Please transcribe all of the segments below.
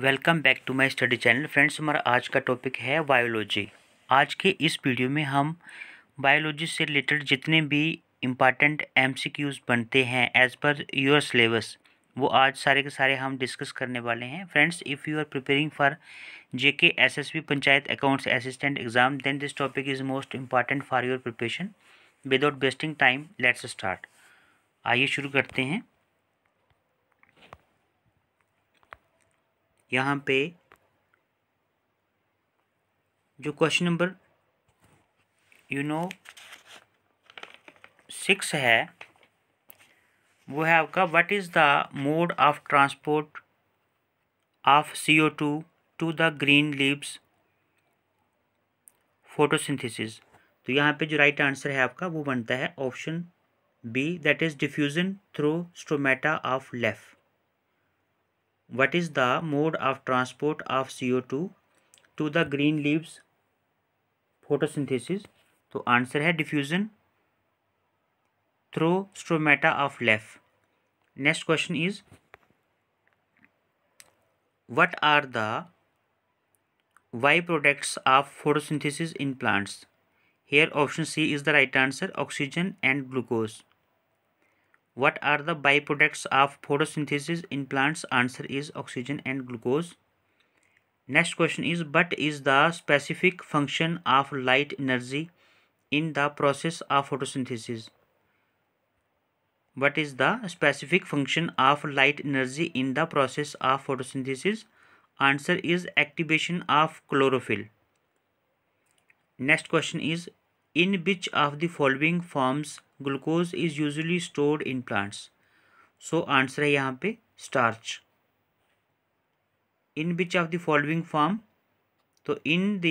Welcome back to my study channel friends हमारा आज का टॉपिक है बायोलॉजी आज के इस वीडियो में हम बायोलॉजी से रिलेटेड जितने भी इम्पॉर्टेंट एमसीक्यूज बनते हैं एज़ पर योर सिलेबस वो आज सारे के सारे हम डिस्कस करने वाले हैं friends if you are preparing for J K S S B panchayat accounts assistant exam then this topic is most important for your preparation without wasting time let's start आइए शुरू करते हैं यहाँ पे जो question number you know six है वो है आपका what is the mode of transport of C O two to the green leaves photosynthesis तो यहाँ पे जो राइट आंसर है आपका वो बनता है option B that is diffusion through stomata of leaf what is the mode of transport of CO2 to the green leaves Photosynthesis. तो answer है diffusion through stomata of leaf. Next question is, what are the by products of photosynthesis in plants here option c is the right answer oxygen and glucose what are the byproducts of photosynthesis in plants? Answer is oxygen and glucose. Next question is what is the specific function of light energy in the process of photosynthesis? What is the specific function of light energy in the process of photosynthesis? Answer is activation of chlorophyll. Next question is in which of the following forms glucose is usually stored in plants so answer है यहाँ पे starch in which of the following form तो in the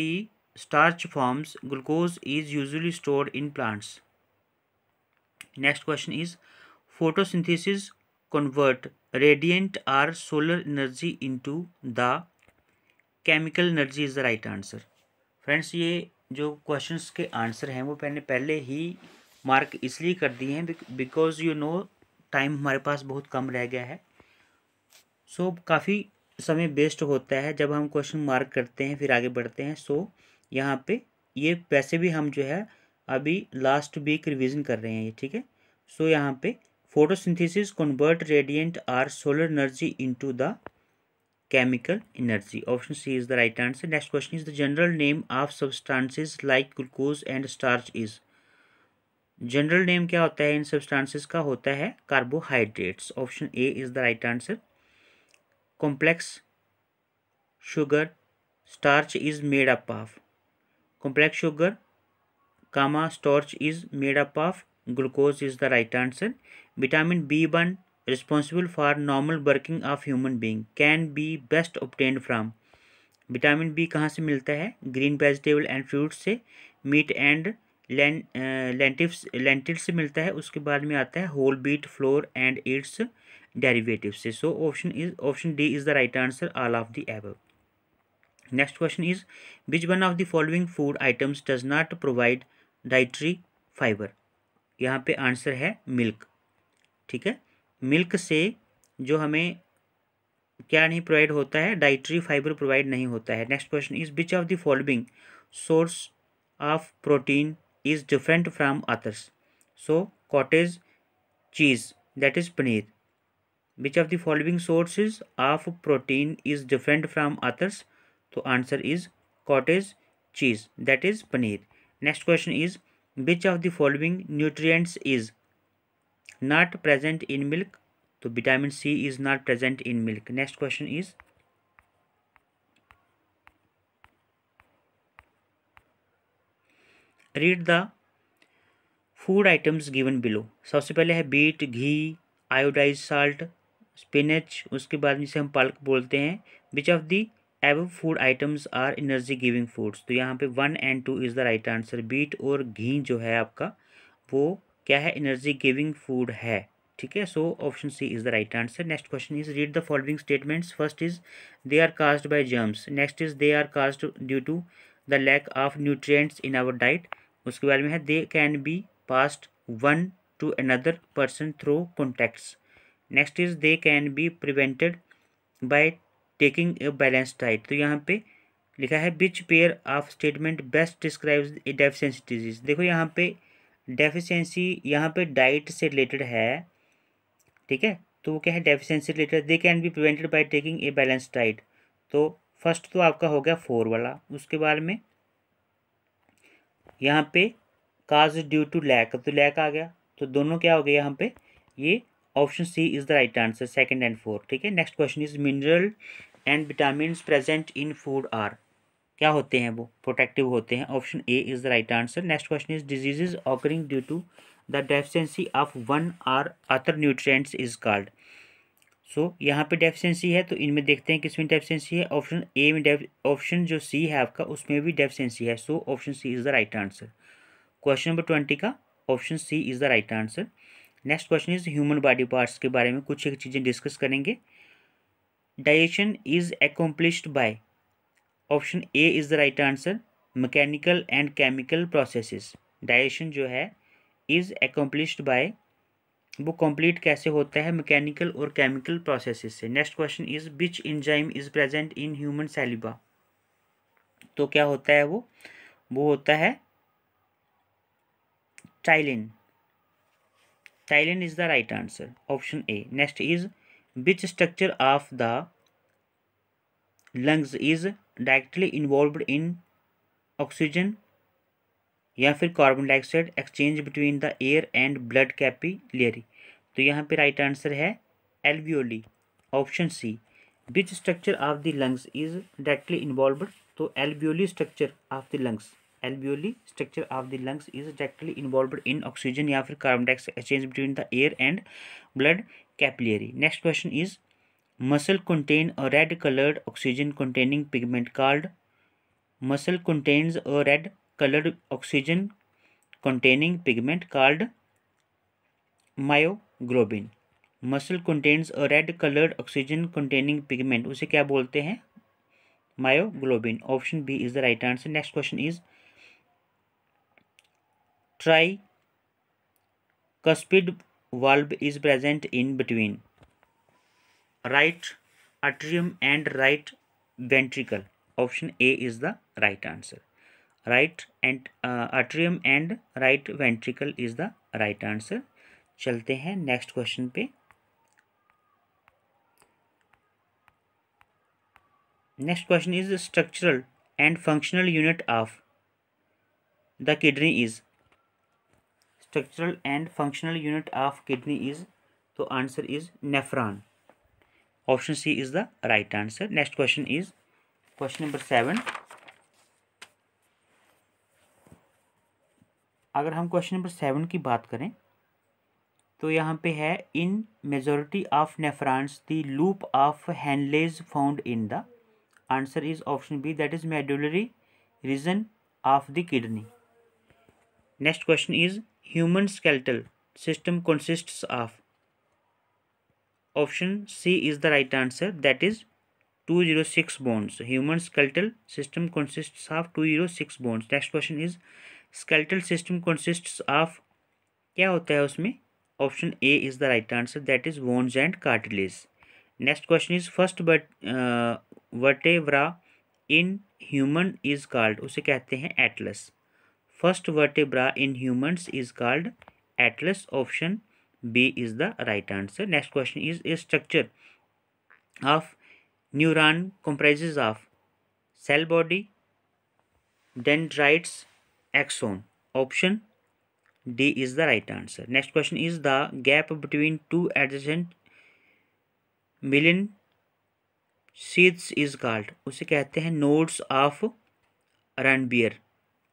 starch forms glucose is usually stored in plants next question is photosynthesis convert radiant or solar energy into the chemical energy is the right answer friends ये जो questions के answer हैं वो मैंने पहले ही mark इसलिए कर दिए हैं बिकॉज यू नो टाइम हमारे पास बहुत कम रह गया है सो so, काफ़ी समय वेस्ट होता है जब हम क्वेश्चन मार्क करते हैं फिर आगे बढ़ते हैं सो so, यहाँ पे ये वैसे भी हम जो है अभी लास्ट वीक रिवीजन कर रहे हैं ये ठीक है सो so, यहाँ पे photosynthesis convert radiant or solar energy into the chemical energy option C is the right answer next question is the general name of substances like glucose and starch is general name क्या होता है इन substances का होता है carbohydrates option A is the right answer complex sugar starch is made up of complex sugar comma starch is made up of glucose is the right answer vitamin B one responsible for normal working of human being can be best obtained from vitamin B कहाँ से मिलता है green vegetable and fruits से meat and lentils lentil से मिलता है उसके बाद में आता है whole wheat flour and its derivative से so option is option D is the right answer all of the above next question is which one of the following food items does not provide dietary fibre यहाँ पे answer है milk ठीक है milk से जो हमें क्या नहीं प्रोवाइड होता है डाइट्री फाइबर प्रोवाइड नहीं होता है next question is which of the following source of protein is different from others so cottage cheese that is paneer which of the following sources of protein is different from others तो answer is cottage cheese that is paneer next question is which of the following nutrient is not present in milk तो vitamin C is not present in milk next question is read the food items given below सबसे पहले है wheat ghee iodised salt spinach उसके बाद जिसे हम पालक बोलते हैं विच of the above food items are energy giving foods तो यहाँ पे one and two is the right answer wheat और घी जो है आपका वो क्या है एनर्जी गिविंग फूड है ठीक है so option C is the right answer next question is read the following statements first is they are caused by germs next is they are caused due to the lack of nutrients in our diet उसके बारे में है they can be passed one to another person through contacts next is they can be prevented by taking a balance diet तो यहाँ पे लिखा है which pair of statement best describes deficiency disease देखो यहाँ पे डेफिशिएंसी यहाँ पे डाइट से रिलेटेड है ठीक है तो वो क्या है deficiency related they can be prevented by taking a balance diet तो फर्स्ट तो आपका हो गया फोर वाला उसके बाद में यहाँ पे काज ड्यू टू लैक तो लैक आ गया तो दोनों क्या हो गया यहाँ पे ये option C is the right answer second and four ठीक है next question is mineral and vitamin present in food are क्या होते हैं वो प्रोटेक्टिव होते हैं option A is the right answer next question is diseases occurring due to the deficiency of one or other nutrients is called सो यहाँ पे deficiency है तो इनमें देखते हैं किसमें डेफिशेंसी है ऑप्शन ए में ऑप्शन जो सी है आपका उसमें भी डेफिशेंसी है so option C is the right answer question number twenty का option C is the right answer next question is human body parts के बारे में कुछ एक चीज़ें डिस्कस करेंगे digestion is accomplished by option A is the right answer mechanical and chemical processes digestion जो है इज़ एकम्प्लिश्ड बाय वो कंप्लीट कैसे होता है मैकेनिकल और केमिकल प्रोसेसेस से next question is which enzyme is present in human saliva तो क्या होता है वो वो होता है ptyalin ptyalin is the right answer option A next is which structure of the lungs is directly involve in oxygen या फिर carbon dioxide exchange between the air and blood capillary तो यहाँ पे राइट आंसर है alveoli option C which structure of the lungs is directly involve तो alveoli structure of the lungs alveoli structure of the lungs is directly involve in oxygen या फिर carbon dioxide exchange between the air and blood capillary next question is Muscle contain a red colored oxygen containing pigment called muscle contains a red colored oxygen containing pigment called myoglobin muscle contains a red coloured oxygen containing pigment उसे क्या बोलते हैं myoglobin option B is the right answer next question is tricuspid valve is present in between right atrium and right ventricle option A is the right answer right and atrium and right ventricle is the right answer चलते हैं next question पे next question is structural and functional unit of the kidney is structural and functional unit of kidney is तो answer is nephron option C is the right answer next question is question number seven अगर हम question number seven की बात करें तो यहाँ पे है in majority of nephrons the loop of Henle found in the answer is option B that is medullary region of the kidney next question is human skeletal system consists of option C is the right answer that is two zero six bones human skeletal system consist of two zero six bones next question is skeletal system consists of क्या होता है उसमें option A is the right answer that is bones and cartilage next question is first but vertebra in human is called उसे कहते हैं atlas first vertebra in humans is called atlas option B is the right answer. Next question is a structure of neuron comprises of cell body, dendrites, axon. Option D is the right answer. Next question is the gap between two adjacent million sheaths is called उसे कहते हैं nodes of Ranvier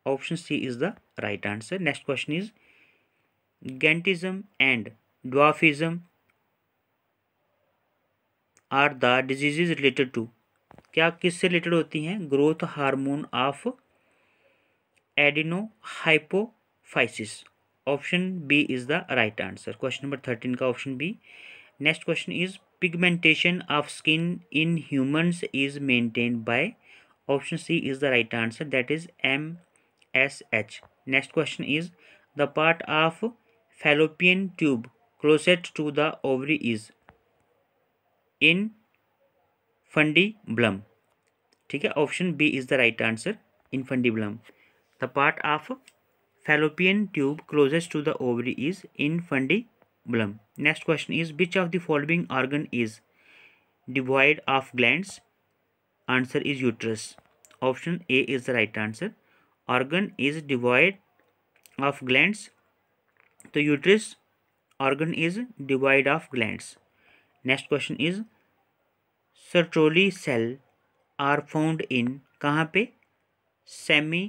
option C is the right answer next question is gigantism and dwarfism are the disease related to क्या किससे रिलेटेड होती हैं growth hormone of adenohypophysis option B is the right answer question number thirteen का option B next question is pigmentation of skin in humans is maintain by option C is the right answer that is M S H next question is the part of fallopian tube closest to the ovary is infundibulum ठीक है option B is the right answer infundibulum the part of fallopian tube closest to the ovary is infundibulum next question is which of the following organ is devoid of glands answer is uterus option a is the right answer organ is devoid of glands तो uterus. organ is devoid of glands. Next question is Sertoli cell are found in कहाँ पे semi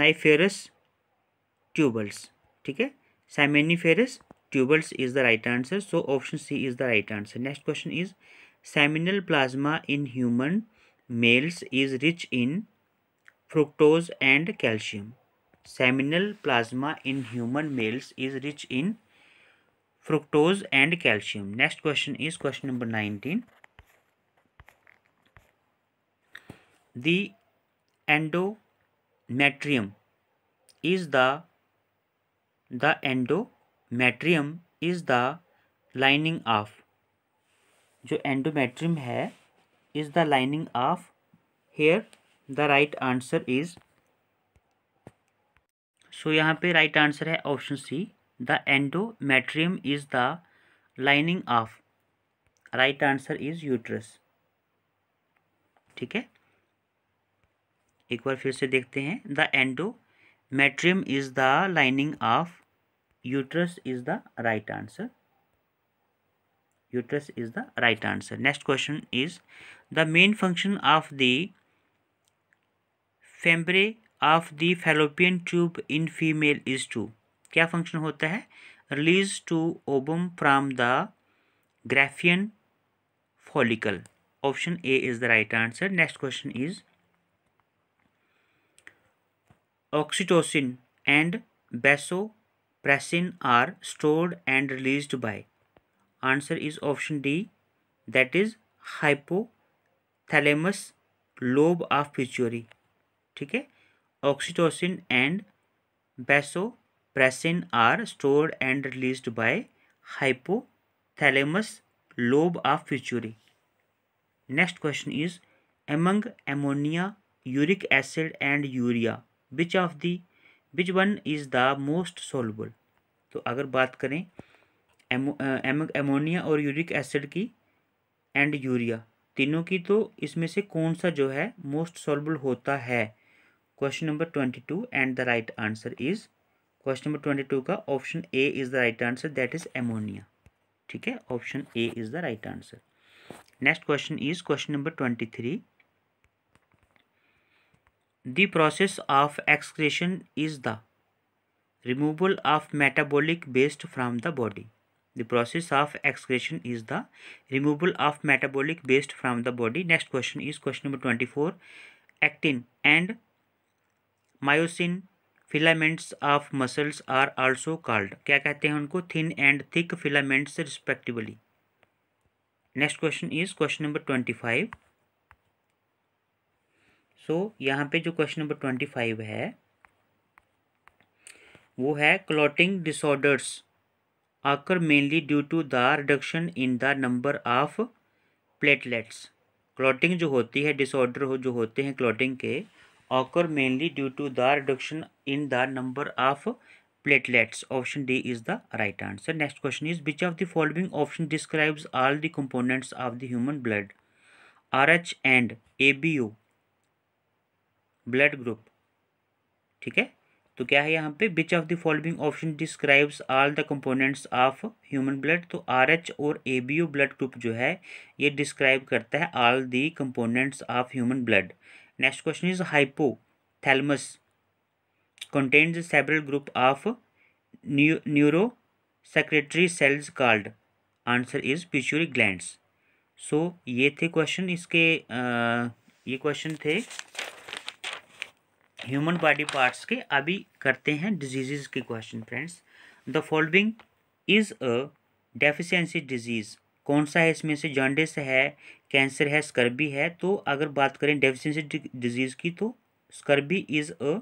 नाइफेरस tubules ठीक है seminiferous tubules is the right answer so option C is the right answer next question is seminal plasma in human males is rich in fructose and calcium seminal plasma in human males is rich in fructose and calcium next question is question number nineteen the endometrium is the the endometrium is the lining of जो endometrium है is the lining of here the right answer is so यहाँ पे right answer है option C the endometrium is the lining of right answer is uterus ठीक है एक बार फिर से देखते हैं the endometrium is the lining of uterus is the right answer uterus is the right answer next question is the main function of the fimbriae of the fallopian tube in female is to क्या function होता है release to ovum from the graafian follicle option A is the right answer next question is oxytocin and vasopressin are stored and release by answer is option D that is hypothalamus lobe of pituitary ठीक है oxytocin and vasopressin are stored and released by hypothalamus lobe of pituitary next question is among ammonia uric acid and urea which of the which one is the most soluble तो अगर बात करें among ammonia और uric acid की and urea तीनों की तो इसमें से कौन सा जो है मोस्ट सॉल्बल होता है question number twenty two and the right answer is question number twenty two का option A is the right answer that is ammonia ठीक है option A is the right answer next question is question number twenty three the process of excretion is the removal of metabolic waste from the body the process of excretion is the removal of metabolic waste from the body next question is question number 24 actin and myosin filaments of muscles are also called क्या कहते हैं उनको thin and thick filaments respectively next question is question number twenty five so यहाँ पे जो question number twenty five है वो है क्लॉटिंग डिसऑर्डर्स आकर mainly due to the reduction in the number of platelets clotting जो होती है डिसऑर्डर हो जो होते हैं क्लॉटिंग के occur mainly due to the reduction in the number of platelets option d is the right answer next question is which of the following option describes all the components of the human blood rh and abo blood group ठीक है तो क्या है यहाँ पे which of the following option describes all the components of human blood तो RH और ABO blood group जो है ये डिस्क्राइब करता है all the components of human blood question is hypothalamus contains several group of neurosecretory cells called answer is pituitary gland so ये थे question इसके आ, ये क्वेश्चन थे ह्यूमन बॉडी पार्ट्स के अभी करते हैं डिजीजेज के question friends the following is a deficiency disease कौन सा है इसमें से जॉन्डिस है कैंसर है स्कर्बी है तो अगर बात करें डेफिशिएंसी डिजीज़ की तो scurvy is a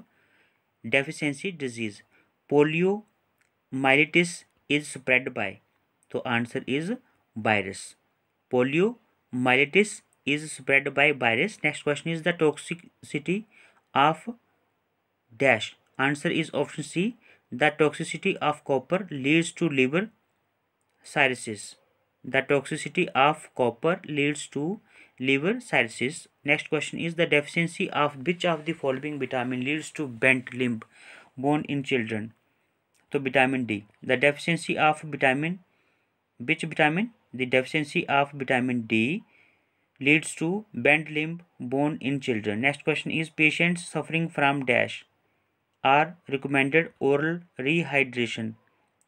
deficiency disease poliomyelitis is spread by तो answer is virus poliomyelitis is spread by virus next question is the toxicity of dash answer is option C the toxicity of copper leads to liver cirrhosis The toxicity of copper leads to liver cirrhosis. Next question is the deficiency of which of the following vitamin leads to bent limb bone in children? So vitamin D. The deficiency of vitamin which vitamin? The deficiency of vitamin D leads to bent limb bone in children. Next question is patients suffering from dash are recommended oral rehydration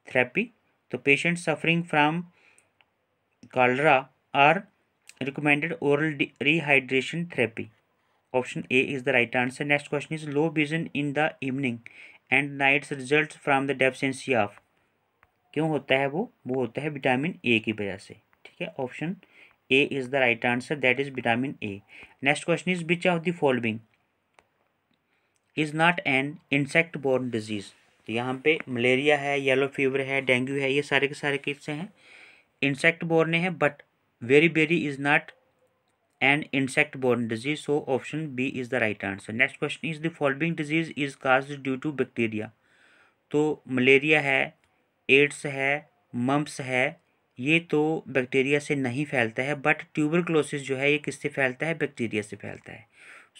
therapy. The patients suffering from cholera are recommended oral rehydration therapy option a is the right answer next question is low vision in the evening and nights results from the deficiency of क्यों होता है वो वो होता है vitamin A की वजह से ठीक है option A is the right answer that is vitamin A next question is which of the following is not an insect borne disease तो यहाँ पे मलेरिया है येलो फीवर है डेंगू है ये सारे के सारे किससे हैं इंसेक्ट बोर्न है but beriberi is not an insect borne disease so option B is the right answer next question is the following disease is cause due to bacteria तो मलेरिया है एड्स है mumps है ये तो bacteria से नहीं फैलता है बट ट्यूबरक्लोसिस जो है ये किससे फैलता है बैक्टीरिया से फैलता है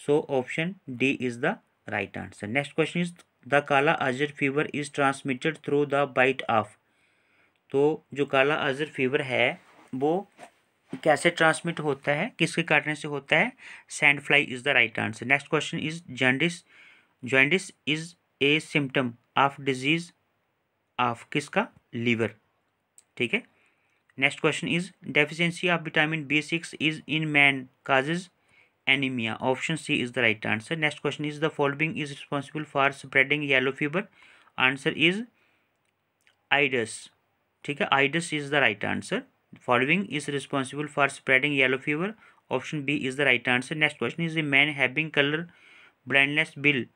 so option D is the right answer next question is the kala azar fever is transmitted through the bite of तो जो काला अजर फीवर है वो कैसे ट्रांसमिट होता है किसके काटने से होता है sand fly is the right answer next question is jaundice jaundice is a symptom of disease of किसका लीवर ठीक है next question is deficiency of vitamin B six is in man causes anaemia option C is the right answer next question is the following is responsible for spreading yellow fever answer is aedes ठीक है aedes is the right answer following is responsible for spreading yellow fever option B is the right answer next question is a man having colour blindness will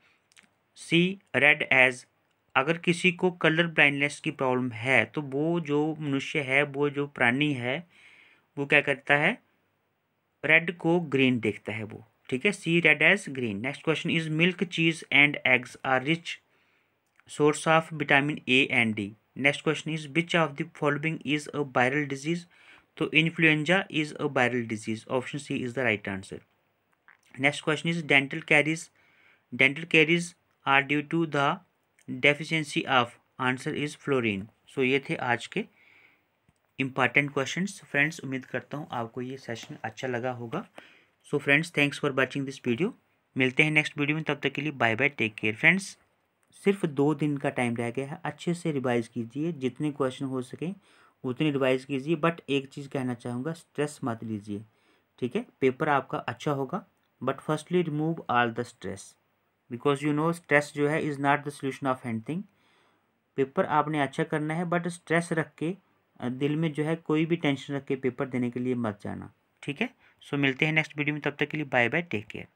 see red as अगर किसी को colour blindness की problem है तो वो जो मनुष्य है वो जो प्राणी है वो क्या करता है रेड को ग्रीन देखता है वो ठीक है see red as green next question is milk cheese and eggs are rich source of vitamin A and D next question is which of the following is a viral disease तो influenza is a viral disease option C is the right answer next question is dental caries dental caries are due to the deficiency of answer is fluorine so ये थे आज के important questions friends उम्मीद करता हूँ आपको ये session अच्छा लगा होगा so friends thanks for watching this video मिलते हैं नेक्स्ट वीडियो में तब तक के लिए bye bye take care friends सिर्फ दो दिन का टाइम रह गया है अच्छे से रिवाइज़ कीजिए जितने क्वेश्चन हो सके उतने रिवाइज़ कीजिए बट एक चीज़ कहना चाहूँगा स्ट्रेस मत लीजिए ठीक है पेपर आपका अच्छा होगा but firstly remove all the stress because you know stress जो है is not the solution of anything paper आपने अच्छा करना है बट स्ट्रेस रख के दिल में जो है कोई भी टेंशन रख के पेपर देने के लिए मत जाना ठीक है सो मिलते हैं नेक्स्ट वीडियो में तब तक के लिए बाय बाय टेक केयर